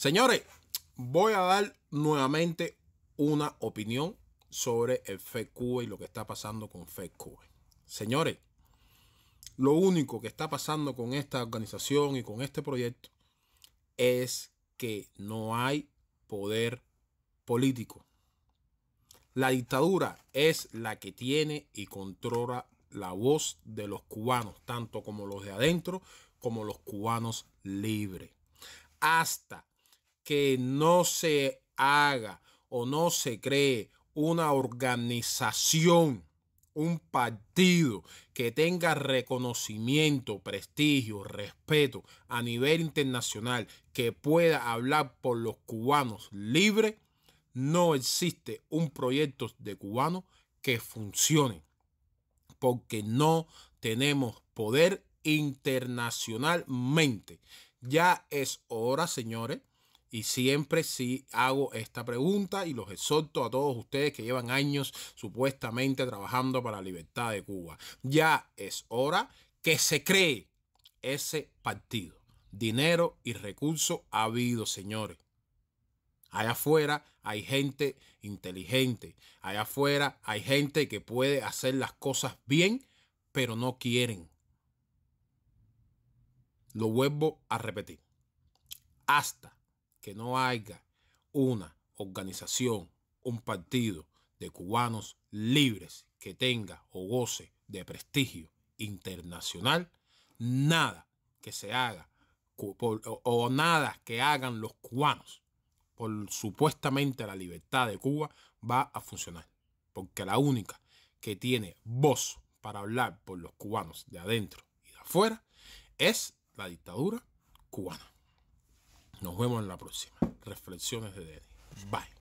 Señores, voy a dar nuevamente una opinión sobre el FedCube y lo que está pasando con FedCube. Señores, lo único que está pasando con esta organización y con este proyecto es que no hay poder político. La dictadura es la que tiene y controla la voz de los cubanos, tanto como los de adentro como los cubanos libres. Hasta que no se haga o no se cree una organización, un partido que tenga reconocimiento, prestigio, respeto a nivel internacional, que pueda hablar por los cubanos libre. no existe un proyecto de cubano que funcione, porque no tenemos poder internacionalmente. Ya es hora, señores, y siempre sí hago esta pregunta y los exhorto a todos ustedes que llevan años supuestamente trabajando para la libertad de Cuba. Ya es hora que se cree ese partido. Dinero y recursos ha habido, señores. Allá afuera hay gente inteligente. Allá afuera hay gente que puede hacer las cosas bien, pero no quieren. Lo vuelvo a repetir. Hasta que no haya una organización, un partido de cubanos libres que tenga o goce de prestigio internacional, nada que se haga o, o nada que hagan los cubanos por supuestamente la libertad de Cuba va a funcionar. Porque la única que tiene voz para hablar por los cubanos de adentro y de afuera es la dictadura cubana. Nos vemos en la próxima. Reflexiones de Denis Bye.